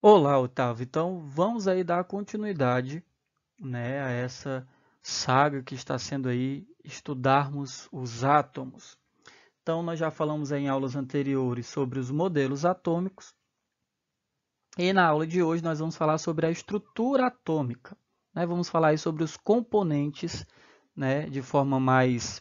Olá, Otávio. Então, vamos aí dar continuidade né, a essa saga que está sendo aí estudarmos os átomos. Então, nós já falamos em aulas anteriores sobre os modelos atômicos. E na aula de hoje nós vamos falar sobre a estrutura atômica. Né? Vamos falar aí sobre os componentes né, de forma mais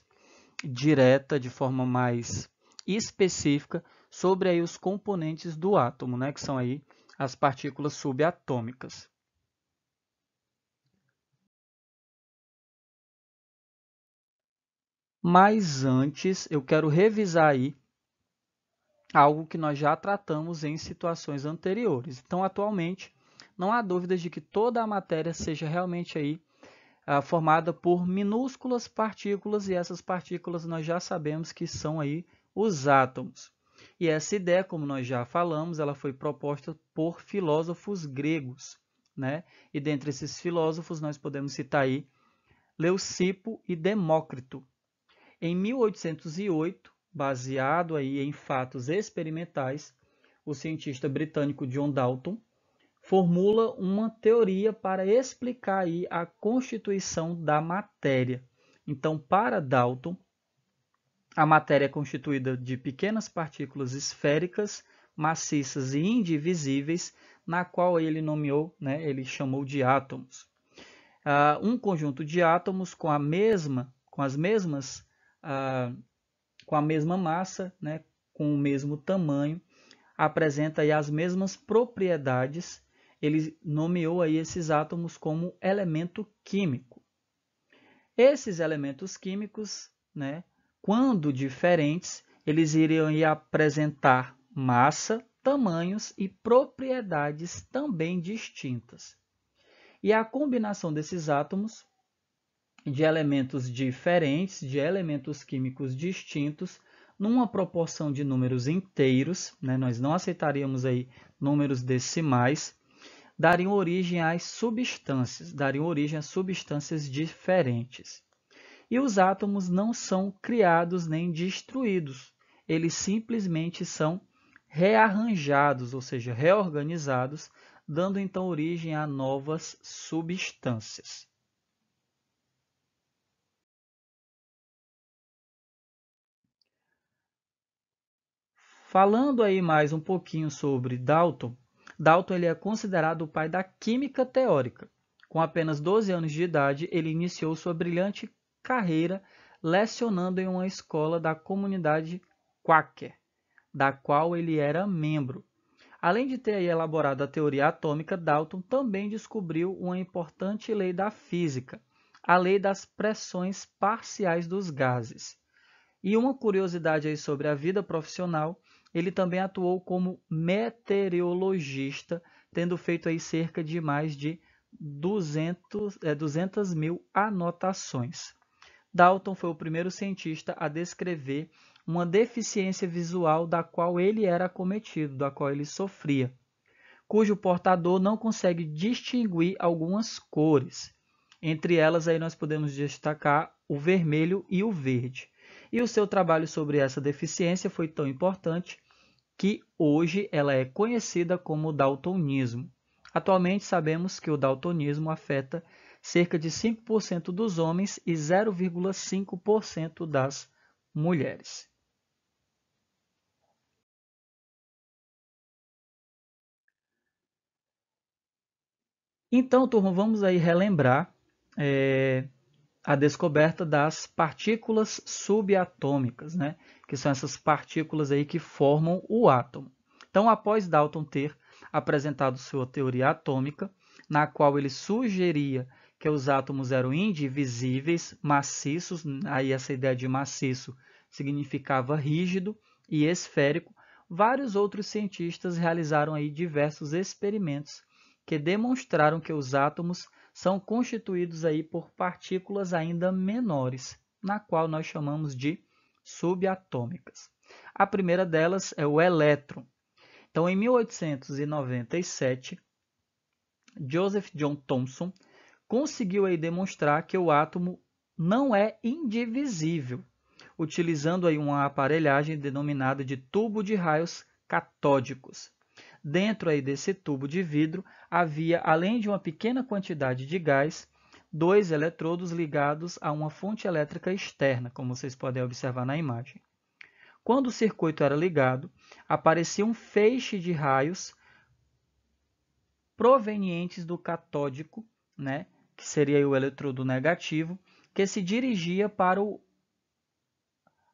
direta, de forma mais específica, sobre aí os componentes do átomo, né, que são aí as partículas subatômicas. Mas antes, eu quero revisar aí algo que nós já tratamos em situações anteriores. Então, atualmente, não há dúvidas de que toda a matéria seja realmente aí ah, formada por minúsculas partículas e essas partículas nós já sabemos que são aí os átomos. E essa ideia, como nós já falamos, ela foi proposta por filósofos gregos, né? E dentre esses filósofos nós podemos citar aí Leucipo e Demócrito. Em 1808, baseado aí em fatos experimentais, o cientista britânico John Dalton formula uma teoria para explicar aí a constituição da matéria. Então, para Dalton, a matéria é constituída de pequenas partículas esféricas, maciças e indivisíveis, na qual ele nomeou, né, ele chamou de átomos. Uh, um conjunto de átomos com a mesma, com as mesmas, uh, com a mesma massa, né, com o mesmo tamanho, apresenta aí as mesmas propriedades. Ele nomeou aí esses átomos como elemento químico. Esses elementos químicos, né, quando diferentes, eles iriam apresentar massa, tamanhos e propriedades também distintas. E a combinação desses átomos de elementos diferentes, de elementos químicos distintos, numa proporção de números inteiros, né? nós não aceitaríamos aí números decimais, dariam origem às substâncias, dariam origem a substâncias diferentes. E os átomos não são criados nem destruídos, eles simplesmente são rearranjados, ou seja, reorganizados, dando então origem a novas substâncias. Falando aí mais um pouquinho sobre Dalton, Dalton ele é considerado o pai da química teórica. Com apenas 12 anos de idade, ele iniciou sua brilhante carreira lecionando em uma escola da comunidade Quaker, da qual ele era membro. Além de ter elaborado a teoria atômica, Dalton também descobriu uma importante lei da física, a lei das pressões parciais dos gases. E uma curiosidade aí sobre a vida profissional, ele também atuou como meteorologista, tendo feito aí cerca de mais de 200, é, 200 mil anotações. Dalton foi o primeiro cientista a descrever uma deficiência visual da qual ele era acometido, da qual ele sofria, cujo portador não consegue distinguir algumas cores. Entre elas aí nós podemos destacar o vermelho e o verde. E o seu trabalho sobre essa deficiência foi tão importante que hoje ela é conhecida como daltonismo. Atualmente sabemos que o daltonismo afeta cerca de 5% dos homens e 0,5% das mulheres. Então, turma, vamos aí relembrar é, a descoberta das partículas subatômicas, né? que são essas partículas aí que formam o átomo. Então, após Dalton ter apresentado sua teoria atômica, na qual ele sugeria que os átomos eram indivisíveis, maciços, aí essa ideia de maciço significava rígido e esférico. Vários outros cientistas realizaram aí diversos experimentos que demonstraram que os átomos são constituídos aí por partículas ainda menores, na qual nós chamamos de subatômicas. A primeira delas é o elétron. Então, em 1897, Joseph John Thomson conseguiu aí demonstrar que o átomo não é indivisível, utilizando aí uma aparelhagem denominada de tubo de raios catódicos. Dentro aí desse tubo de vidro havia, além de uma pequena quantidade de gás, dois eletrodos ligados a uma fonte elétrica externa, como vocês podem observar na imagem. Quando o circuito era ligado, aparecia um feixe de raios provenientes do catódico, né, que seria o eletrodo negativo, que se dirigia para o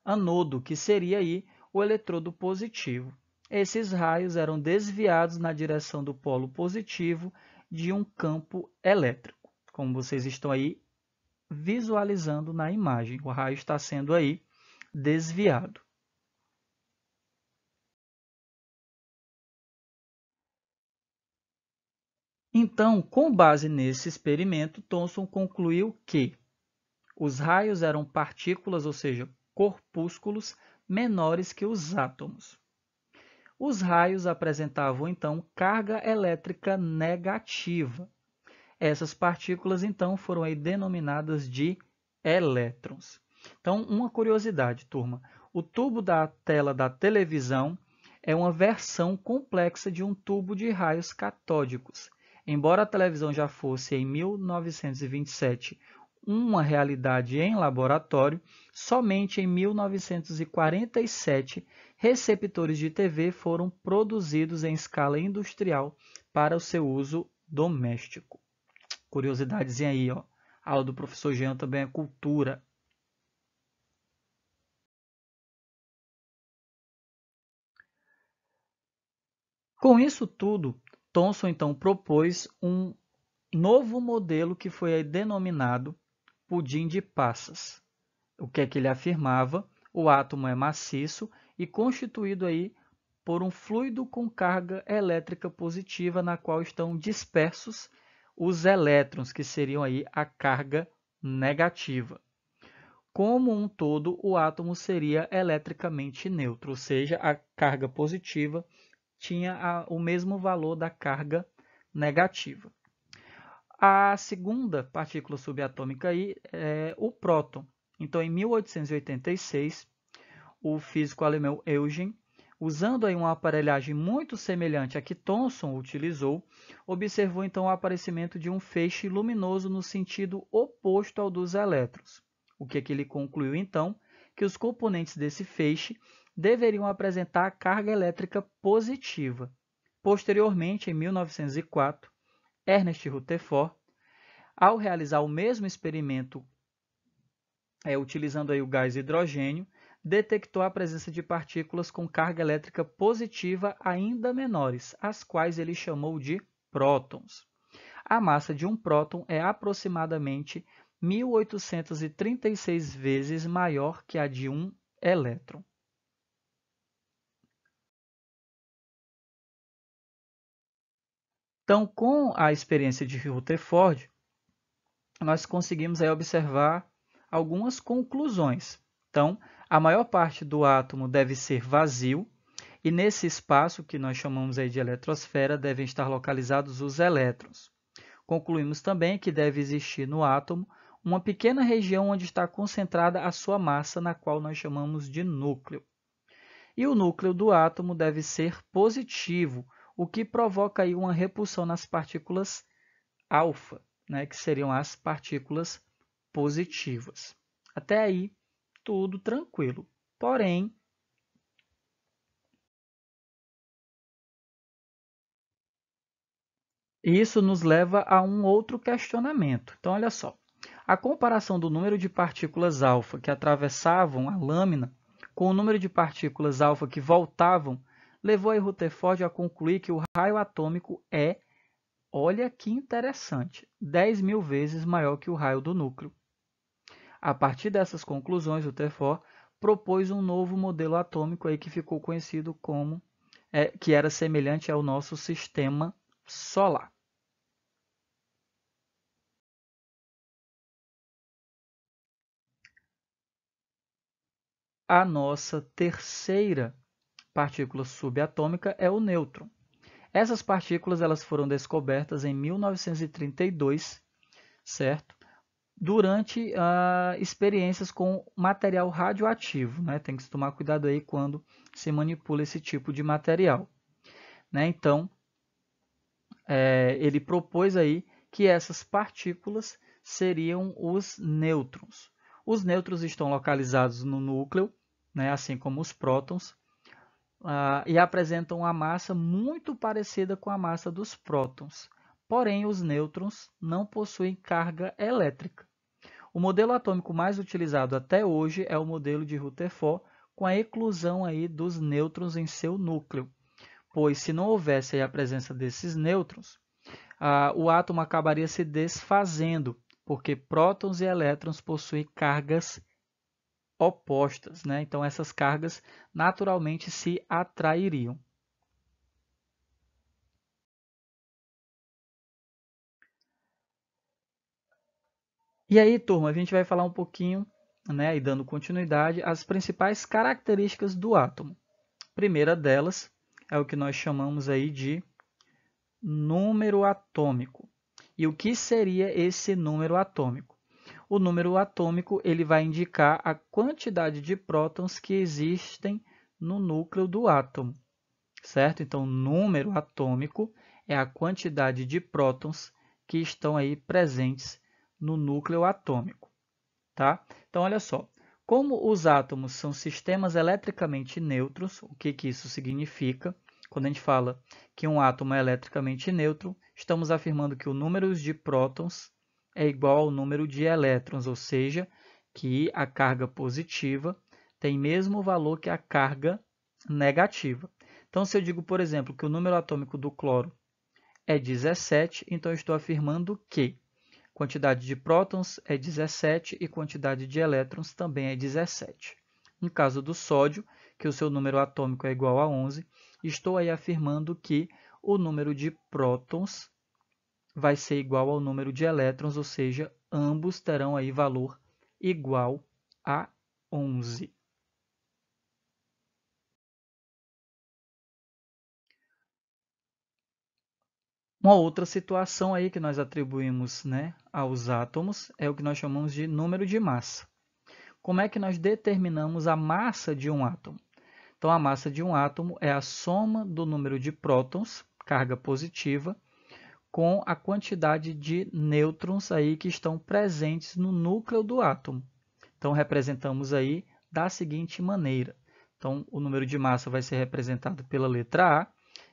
anodo, que seria aí o eletrodo positivo. Esses raios eram desviados na direção do polo positivo de um campo elétrico, como vocês estão aí visualizando na imagem. O raio está sendo aí desviado. Então, com base nesse experimento, Thomson concluiu que os raios eram partículas, ou seja, corpúsculos menores que os átomos. Os raios apresentavam então carga elétrica negativa. Essas partículas então foram denominadas de elétrons. Então, uma curiosidade, turma, o tubo da tela da televisão é uma versão complexa de um tubo de raios catódicos. Embora a televisão já fosse em 1927 uma realidade em laboratório, somente em 1947 receptores de TV foram produzidos em escala industrial para o seu uso doméstico. Curiosidades aí, ó. A aula do professor Jean também é cultura. Com isso tudo, Thomson então propôs um novo modelo que foi denominado pudim de passas. O que é que ele afirmava? O átomo é maciço e constituído aí por um fluido com carga elétrica positiva na qual estão dispersos os elétrons, que seriam aí a carga negativa. Como um todo, o átomo seria eletricamente neutro, ou seja, a carga positiva tinha a, o mesmo valor da carga negativa. A segunda partícula subatômica aí é o próton. Então, em 1886, o físico alemão Eugen, usando aí uma aparelhagem muito semelhante à que Thomson utilizou, observou então o aparecimento de um feixe luminoso no sentido oposto ao dos elétrons. O que, é que ele concluiu então? Que os componentes desse feixe deveriam apresentar carga elétrica positiva. Posteriormente, em 1904, Ernest Rutherford, ao realizar o mesmo experimento é, utilizando aí o gás hidrogênio, detectou a presença de partículas com carga elétrica positiva ainda menores, as quais ele chamou de prótons. A massa de um próton é aproximadamente 1836 vezes maior que a de um elétron. Então, com a experiência de Rutherford, nós conseguimos aí observar algumas conclusões. Então, a maior parte do átomo deve ser vazio, e nesse espaço que nós chamamos aí de eletrosfera devem estar localizados os elétrons. Concluímos também que deve existir no átomo uma pequena região onde está concentrada a sua massa, na qual nós chamamos de núcleo. E o núcleo do átomo deve ser positivo, o que provoca aí uma repulsão nas partículas alfa, né, que seriam as partículas positivas. Até aí, tudo tranquilo. Porém, isso nos leva a um outro questionamento. Então, olha só. A comparação do número de partículas alfa que atravessavam a lâmina com o número de partículas alfa que voltavam levou a Rutherford a concluir que o raio atômico é, olha que interessante, 10 mil vezes maior que o raio do núcleo. A partir dessas conclusões, Rutherford propôs um novo modelo atômico aí que ficou conhecido como é, que era semelhante ao nosso sistema solar. A nossa terceira partícula subatômica é o nêutron. Essas partículas elas foram descobertas em 1932, certo? Durante ah, experiências com material radioativo, né? Tem que tomar cuidado aí quando se manipula esse tipo de material, né? Então, é, ele propôs aí que essas partículas seriam os nêutrons. Os nêutrons estão localizados no núcleo, né? Assim como os prótons ah, e apresentam uma massa muito parecida com a massa dos prótons, porém os nêutrons não possuem carga elétrica. O modelo atômico mais utilizado até hoje é o modelo de Rutherford, com a eclusão aí dos nêutrons em seu núcleo, pois se não houvesse a presença desses nêutrons, ah, o átomo acabaria se desfazendo, porque prótons e elétrons possuem cargas opostas, né? Então essas cargas naturalmente se atrairiam. E aí, turma, a gente vai falar um pouquinho, né, e dando continuidade, as principais características do átomo. A primeira delas é o que nós chamamos aí de número atômico. E o que seria esse número atômico? o número atômico ele vai indicar a quantidade de prótons que existem no núcleo do átomo, certo? Então, número atômico é a quantidade de prótons que estão aí presentes no núcleo atômico, tá? Então, olha só, como os átomos são sistemas eletricamente neutros, o que, que isso significa? Quando a gente fala que um átomo é eletricamente neutro, estamos afirmando que o número de prótons é igual ao número de elétrons, ou seja, que a carga positiva tem mesmo valor que a carga negativa. Então, se eu digo, por exemplo, que o número atômico do cloro é 17, então estou afirmando que quantidade de prótons é 17 e quantidade de elétrons também é 17. No caso do sódio, que o seu número atômico é igual a 11, estou aí afirmando que o número de prótons vai ser igual ao número de elétrons, ou seja, ambos terão aí valor igual a 11. Uma outra situação aí que nós atribuímos né, aos átomos é o que nós chamamos de número de massa. Como é que nós determinamos a massa de um átomo? Então, a massa de um átomo é a soma do número de prótons, carga positiva, com a quantidade de nêutrons aí que estão presentes no núcleo do átomo. Então, representamos aí da seguinte maneira. Então, o número de massa vai ser representado pela letra A.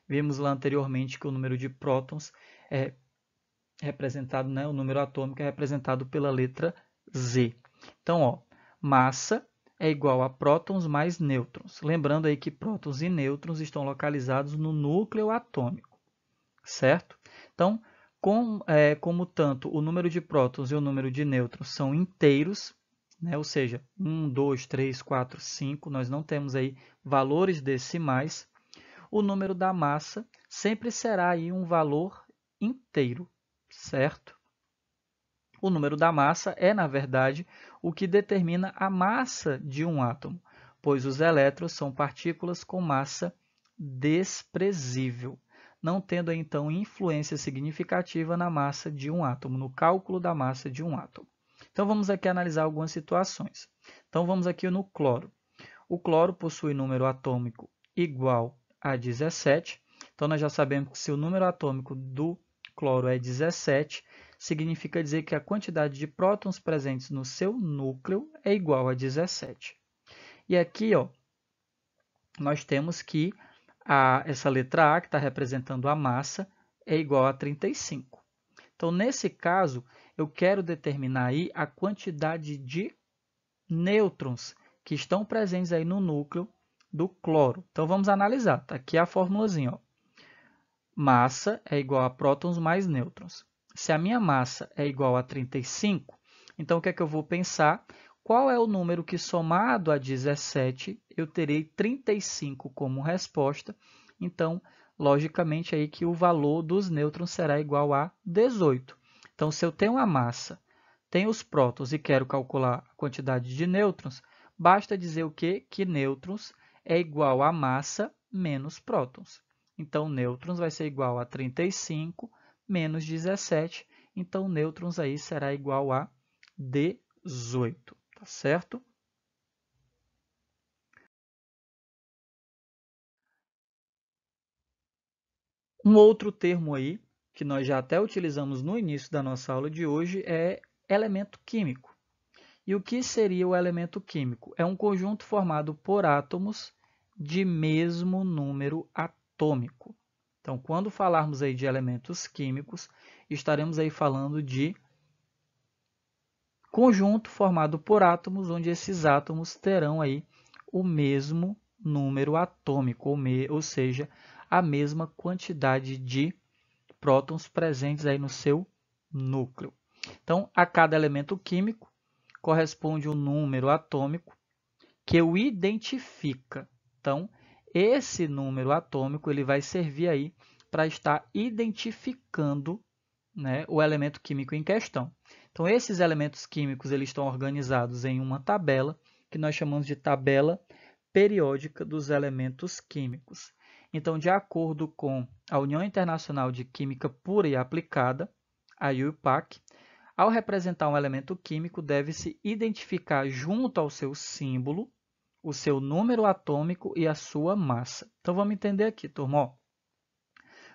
Vimos lá anteriormente que o número de prótons é representado, né, o número atômico é representado pela letra Z. Então, ó, massa é igual a prótons mais nêutrons. Lembrando aí que prótons e nêutrons estão localizados no núcleo atômico, certo? Então, com, é, como tanto o número de prótons e o número de nêutrons são inteiros, né, ou seja, 1, 2, 3, 4, 5, nós não temos aí valores decimais, o número da massa sempre será aí um valor inteiro, certo? O número da massa é, na verdade, o que determina a massa de um átomo, pois os elétrons são partículas com massa desprezível não tendo então influência significativa na massa de um átomo, no cálculo da massa de um átomo. Então vamos aqui analisar algumas situações. Então vamos aqui no cloro. O cloro possui número atômico igual a 17. Então nós já sabemos que se o número atômico do cloro é 17, significa dizer que a quantidade de prótons presentes no seu núcleo é igual a 17. E aqui, ó, nós temos que a, essa letra A, que está representando a massa, é igual a 35. Então, nesse caso, eu quero determinar aí a quantidade de nêutrons que estão presentes aí no núcleo do cloro. Então, vamos analisar. Tá aqui a formulazinha. Ó. Massa é igual a prótons mais nêutrons. Se a minha massa é igual a 35, então o que é que eu vou pensar? Qual é o número que, somado a 17, eu terei 35 como resposta? Então, logicamente, aí que o valor dos nêutrons será igual a 18. Então, se eu tenho a massa, tenho os prótons e quero calcular a quantidade de nêutrons, basta dizer o quê? Que nêutrons é igual a massa menos prótons. Então, nêutrons vai ser igual a 35 menos 17. Então, nêutrons aí será igual a 18. Tá certo? Um outro termo aí, que nós já até utilizamos no início da nossa aula de hoje, é elemento químico. E o que seria o elemento químico? É um conjunto formado por átomos de mesmo número atômico. Então, quando falarmos aí de elementos químicos, estaremos aí falando de conjunto formado por átomos, onde esses átomos terão aí o mesmo número atômico, ou, me, ou seja, a mesma quantidade de prótons presentes aí no seu núcleo. Então, a cada elemento químico corresponde um número atômico que o identifica. Então, esse número atômico ele vai servir aí para estar identificando né, o elemento químico em questão. Então, esses elementos químicos eles estão organizados em uma tabela, que nós chamamos de tabela periódica dos elementos químicos. Então, de acordo com a União Internacional de Química Pura e Aplicada, a IUPAC, ao representar um elemento químico, deve-se identificar junto ao seu símbolo o seu número atômico e a sua massa. Então, vamos entender aqui, turma.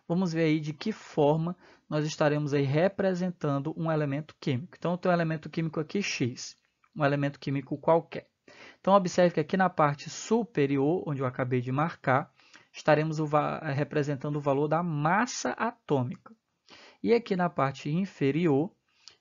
Vamos ver aí de que forma nós estaremos aí representando um elemento químico. Então, eu tenho um elemento químico aqui, X, um elemento químico qualquer. Então, observe que aqui na parte superior, onde eu acabei de marcar, estaremos o eh, representando o valor da massa atômica. E aqui na parte inferior,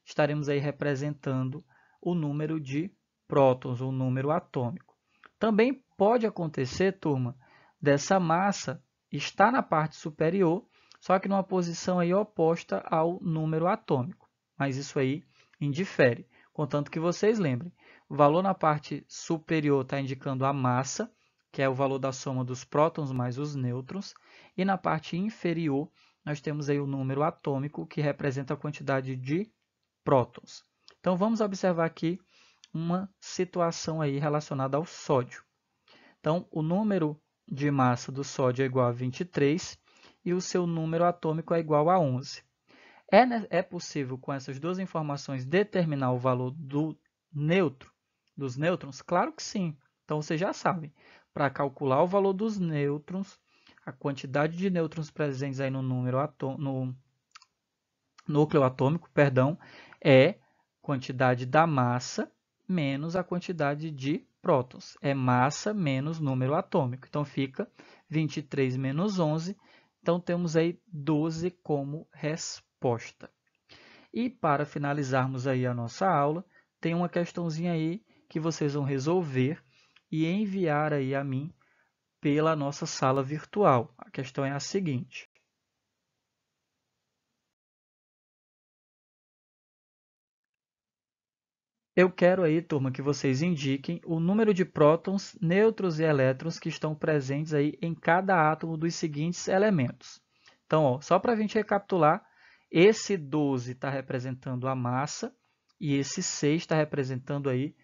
estaremos aí representando o número de prótons, o número atômico. Também pode acontecer, turma, dessa massa estar na parte superior só que numa posição aí oposta ao número atômico. Mas isso aí indifere, contanto que vocês lembrem. O valor na parte superior está indicando a massa, que é o valor da soma dos prótons mais os nêutrons, e na parte inferior nós temos aí o número atômico, que representa a quantidade de prótons. Então vamos observar aqui uma situação aí relacionada ao sódio. Então, o número de massa do sódio é igual a 23, e o seu número atômico é igual a 11. É, é possível, com essas duas informações, determinar o valor do neutro, dos nêutrons? Claro que sim. Então, vocês já sabem. Para calcular o valor dos nêutrons, a quantidade de nêutrons presentes aí no, número no núcleo atômico perdão, é quantidade da massa menos a quantidade de prótons. É massa menos número atômico. Então, fica 23 menos 11 então temos aí 12 como resposta. E para finalizarmos aí a nossa aula, tem uma questãozinha aí que vocês vão resolver e enviar aí a mim pela nossa sala virtual. A questão é a seguinte: Eu quero aí, turma, que vocês indiquem o número de prótons, nêutrons e elétrons que estão presentes aí em cada átomo dos seguintes elementos. Então, ó, só para a gente recapitular, esse 12 está representando a massa e esse 6 está representando aí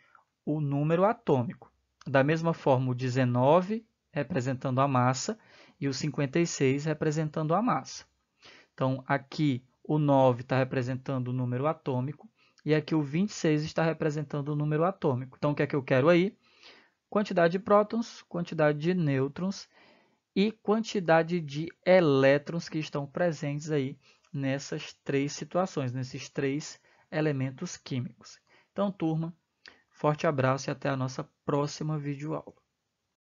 o número atômico. Da mesma forma, o 19 representando a massa e o 56 representando a massa. Então, aqui o 9 está representando o número atômico, e aqui o 26 está representando o número atômico. Então, o que é que eu quero aí? Quantidade de prótons, quantidade de nêutrons e quantidade de elétrons que estão presentes aí nessas três situações, nesses três elementos químicos. Então, turma, forte abraço e até a nossa próxima videoaula.